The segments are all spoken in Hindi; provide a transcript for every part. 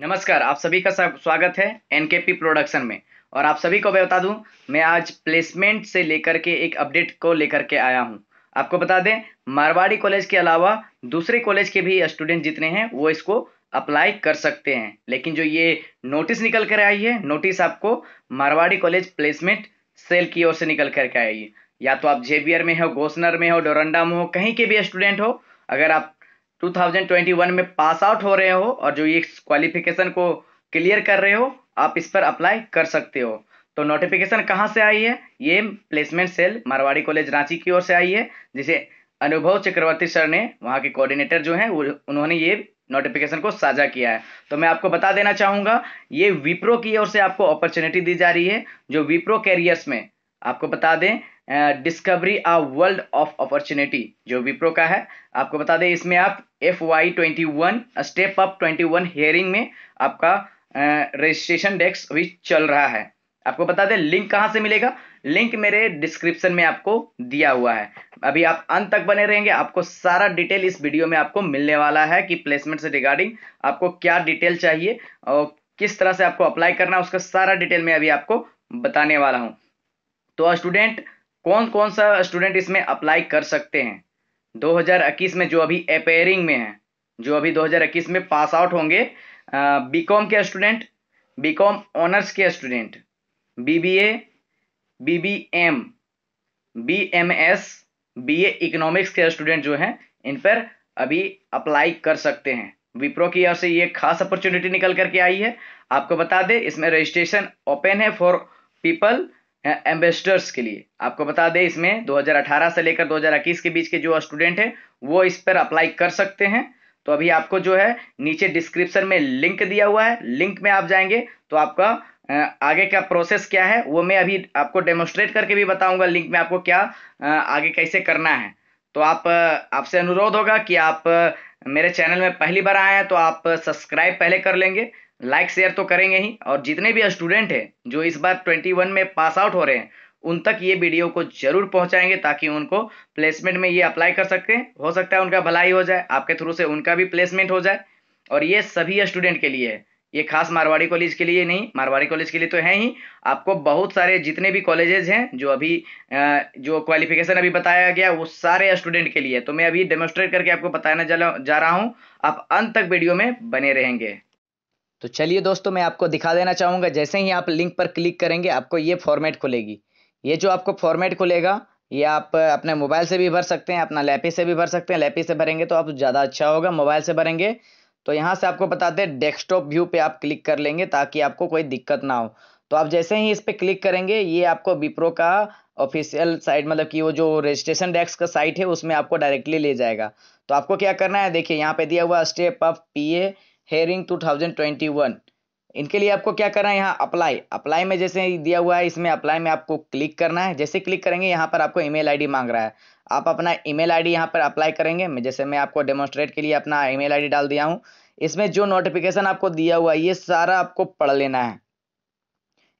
नमस्कार आप सभी का स्वागत है एनकेपी प्रोडक्शन में और आप सभी को मैं बता दूं मैं आज प्लेसमेंट से लेकर के एक अपडेट को लेकर के आया हूं आपको बता दें मारवाड़ी कॉलेज के अलावा दूसरे कॉलेज के भी स्टूडेंट जितने हैं वो इसको अप्लाई कर सकते हैं लेकिन जो ये नोटिस निकल कर आई है नोटिस आपको मारवाड़ी कॉलेज प्लेसमेंट सेल की ओर से निकल करके आई है या तो आप जेबियर में हो गोसनर में हो डोरंडा में हो कहीं के भी स्टूडेंट हो अगर आप 2021 में पास आउट हो रहे हो और जो ये क्वालिफिकेशन को क्लियर कर रहे हो आप इस पर अप्लाई कर सकते हो तो नोटिफिकेशन कहाँ से आई है ये placement cell Marwari college Ranchi की ओर से आई है जिसे अनुभव चक्रवर्ती सर ने वहाँ के कोऑर्डिनेटर जो हैं उन्होंने ये नोटिफिकेशन को साझा किया है तो मैं आपको बता देना चाहूँगा ये विप्रो की ओर से आपको अपॉर्चुनिटी दी जा रही है जो विप्रो कैरियर्स में आपको बता दें discovery a world of opportunity जो विप्रो का है आपको बता दें इसमें आप F Y twenty one step up twenty one hiring में आपका रजिस्ट्रेशन uh, डेस्क भी चल रहा है आपको बता दें लिंक कहाँ से मिलेगा लिंक मेरे डिस्क्रिप्शन में आपको दिया हुआ है अभी आप अंत तक बने रहेंगे आपको सारा डिटेल इस वीडियो में आपको मिलने वाला है कि प्लेसमेंट से रिगार्डिंग आपको क्या डिटेल चाहिए और किस तरह से आपको अप्लाई करना है उसका सारा डिटेल में अभी आपको बताने वाला हूँ तो स्टूडेंट कौन कौन सा स्टूडेंट इसमें अप्लाई कर सकते हैं 2021 में जो अभी अपेयरिंग में है जो अभी 2021 में पास आउट होंगे बीकॉम के स्टूडेंट बीकॉम ऑनर्स के student BBA BBM BMS BA economics के स्टूडेंट जो हैं इन पर अभी अप्लाई कर सकते हैं विप्रो की ओर से ये खास अपॉर्चुनिटी निकल करके आई है आपको बता दें इसमें रजिस्ट्रेशन ओपन है फॉर पीपल एम्बेसडर्स के लिए आपको बता दें इसमें 2018 से लेकर 2021 के बीच के जो स्टूडेंट हैं वो इस पर अप्लाई कर सकते हैं तो अभी आपको जो है नीचे डिस्क्रिप्शन में लिंक दिया हुआ है लिंक में आप जाएंगे तो आपका आगे का प्रोसेस क्या है वो मैं अभी आपको डेमोस्ट्रेट करके भी बताऊंगा लिंक में आपको क्या आगे कैसे करना है तो आप आपसे अनुरोध होगा कि आप मेरे चैनल में पहली बार आए हैं तो आप सब्सक्राइब पहले कर लेंगे लाइक शेयर तो करेंगे ही और जितने भी स्टूडेंट हैं जो इस बार 21 में पास आउट हो रहे हैं उन तक ये वीडियो को जरूर पहुंचाएंगे ताकि उनको प्लेसमेंट में ये अप्लाई कर सकते हैं हो सकता है उनका भलाई हो जाए आपके थ्रू से उनका भी प्लेसमेंट हो जाए और ये सभी स्टूडेंट के लिए है ये खास मारवाड़ी कॉलेज के लिए नहीं मारवाड़ी कॉलेज के लिए तो है ही आपको बहुत सारे जितने भी कॉलेजेस हैं जो अभी जो क्वालिफिकेशन अभी बताया गया वो सारे स्टूडेंट के लिए तो मैं अभी डेमोस्ट्रेट करके आपको बताना जा रहा हूँ आप अंत तक वीडियो में बने रहेंगे तो चलिए दोस्तों मैं आपको दिखा देना चाहूँगा जैसे ही आप लिंक पर क्लिक करेंगे आपको ये फॉर्मेट खुलेगी ये जो आपको फॉर्मेट खुलेगा ये आप अपने मोबाइल से भी भर सकते हैं अपना लैपी से भी भर सकते हैं लैपी से भरेंगे तो आप ज़्यादा अच्छा होगा मोबाइल से भरेंगे तो यहाँ से आपको बताते हैं डेस्कटॉप व्यू पे आप क्लिक कर लेंगे ताकि आपको कोई दिक्कत ना हो तो आप जैसे ही इस पर क्लिक करेंगे ये आपको विप्रो का ऑफिशियल साइट मतलब कि वो जो रजिस्ट्रेशन डेस्क का साइट है उसमें आपको डायरेक्टली ले जाएगा तो आपको क्या करना है देखिए यहाँ पे दिया हुआ स्टेप अप पी हेयरिंग 2021 इनके लिए आपको क्या करना है यहाँ अप्लाई अप्लाई में जैसे दिया हुआ है इसमें अप्लाई में आपको क्लिक करना है जैसे क्लिक करेंगे यहाँ पर आपको ईमेल आईडी मांग रहा है आप अपना ईमेल आईडी यहाँ पर अप्लाई करेंगे जैसे मैं आपको डेमोस्ट्रेट के लिए अपना ईमेल आईडी डाल दिया हूँ इसमें जो नोटिफिकेशन आपको दिया हुआ है ये सारा आपको पढ़ लेना है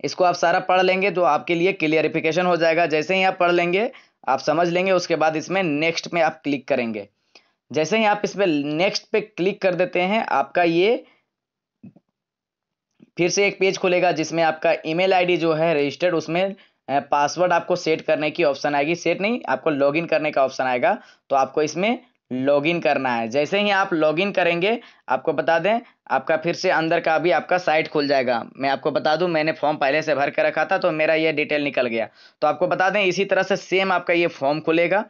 इसको आप सारा पढ़ लेंगे तो आपके लिए क्लियरिफिकेशन हो जाएगा जैसे ही आप पढ़ लेंगे आप समझ लेंगे उसके बाद इसमें नेक्स्ट में आप क्लिक करेंगे जैसे ही आप इस पर नेक्स्ट पे क्लिक कर देते हैं आपका ये फिर से एक पेज खुलेगा जिसमें आपका ईमेल आईडी जो है रजिस्टर्ड उसमें पासवर्ड आपको सेट करने की ऑप्शन आएगी सेट नहीं आपको लॉगिन करने का ऑप्शन आएगा तो आपको इसमें लॉगिन करना है जैसे ही आप लॉगिन करेंगे आपको बता दें आपका फिर से अंदर का भी आपका साइट खुल जाएगा मैं आपको बता दूं मैंने फॉर्म पहले से भर कर रखा था तो मेरा ये डिटेल निकल गया तो आपको बता दें इसी तरह से सेम आपका ये फॉर्म खुलेगा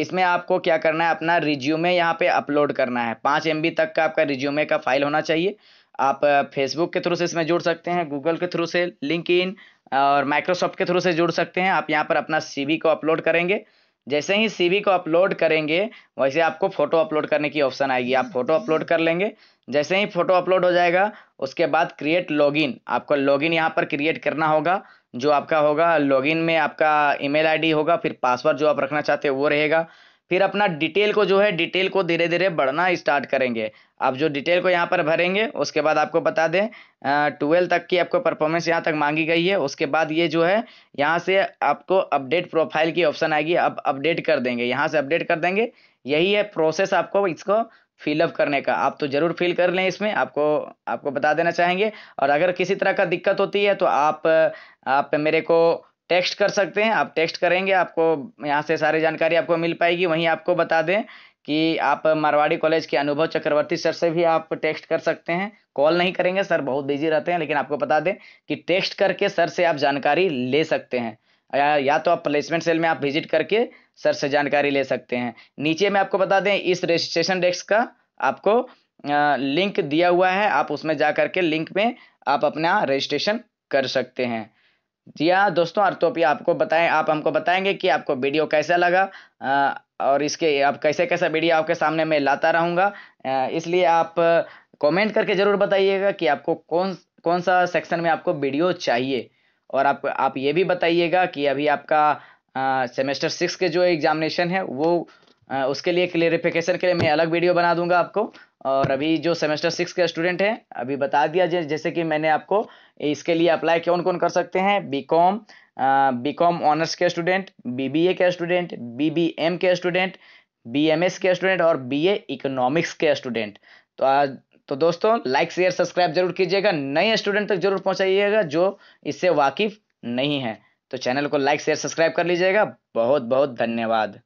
इसमें आपको क्या करना है अपना रिज्यूमे यहाँ पे अपलोड करना है पाँच एम तक का आपका रिज्यूमे का फाइल होना चाहिए आप फेसबुक के थ्रू से इसमें जुड़ सकते हैं गूगल के थ्रू से लिंक और माइक्रोसॉफ्ट के थ्रू से जुड़ सकते हैं आप यहाँ पर अपना सी को अपलोड करेंगे जैसे ही सी को अपलोड करेंगे वैसे आपको फ़ोटो अपलोड करने की ऑप्शन आएगी आप फ़ोटो अपलोड कर लेंगे जैसे ही फ़ोटो अपलोड हो जाएगा उसके बाद क्रिएट लॉगिन आपको लॉगिन यहाँ पर क्रिएट करना होगा जो आपका होगा लॉगिन में आपका ईमेल आईडी होगा फिर पासवर्ड जो आप रखना चाहते हैं वो रहेगा फिर अपना डिटेल को जो है डिटेल को धीरे धीरे बढ़ना स्टार्ट करेंगे आप जो डिटेल को यहाँ पर भरेंगे उसके बाद आपको बता दें ट्वेल्व तक की आपको परफॉर्मेंस यहाँ तक मांगी गई है उसके बाद ये जो है यहाँ से आपको अपडेट प्रोफाइल की ऑप्शन आएगी आप अपडेट कर देंगे यहाँ से अपडेट कर देंगे यही है प्रोसेस आपको इसको फिलअप करने का आप तो ज़रूर फिल कर लें इसमें आपको आपको बता देना चाहेंगे और अगर किसी तरह का दिक्कत होती है तो आप आप मेरे को टेक्स्ट कर सकते हैं आप टेक्स्ट करेंगे आपको यहाँ से सारी जानकारी आपको मिल पाएगी वहीं आपको बता दें कि आप मारवाड़ी कॉलेज के अनुभव चक्रवर्ती सर से भी आप टेक्स्ट कर सकते हैं कॉल नहीं करेंगे सर बहुत बिजी रहते हैं लेकिन आपको बता दें कि टेक्स्ट करके सर से आप जानकारी ले सकते हैं या, या तो आप प्लेसमेंट सेल में आप विजिट करके सर से जानकारी ले सकते हैं नीचे में आपको बता दें इस रजिस्ट्रेशन डेस्क का आपको लिंक दिया हुआ है आप उसमें जा करके लिंक में आप अपना रजिस्ट्रेशन कर सकते हैं जी हाँ दोस्तों तो भी आपको बताएं आप हमको बताएंगे कि आपको वीडियो कैसा लगा और इसके आप कैसे कैसा वीडियो आपके सामने मैं लाता रहूँगा इसलिए आप कमेंट करके ज़रूर बताइएगा कि आपको कौन कौन सा सेक्शन में आपको वीडियो चाहिए और आप आप ये भी बताइएगा कि अभी आपका सेमेस्टर सिक्स के जो एग्जामिनेशन है वो आ, उसके लिए क्लियरिफिकेशन के लिए मैं अलग वीडियो बना दूंगा आपको और अभी जो सेमेस्टर सिक्स के स्टूडेंट हैं अभी बता दिया जैसे कि मैंने आपको इसके लिए अप्लाई कौन कौन कर सकते हैं B com B com honours के स्टूडेंट बी बी ए के स्टूडेंट बी बी एम के स्टूडेंट बी एम एस के स्टूडेंट और बी ए इकोनॉमिक्स के स्टूडेंट तो आज तो दोस्तों लाइक शेयर सब्सक्राइब जरूर कीजिएगा नए स्टूडेंट तक जरूर पहुंचाइएगा जो इससे वाकिफ नहीं है तो चैनल को लाइक शेयर सब्सक्राइब कर लीजिएगा बहुत बहुत धन्यवाद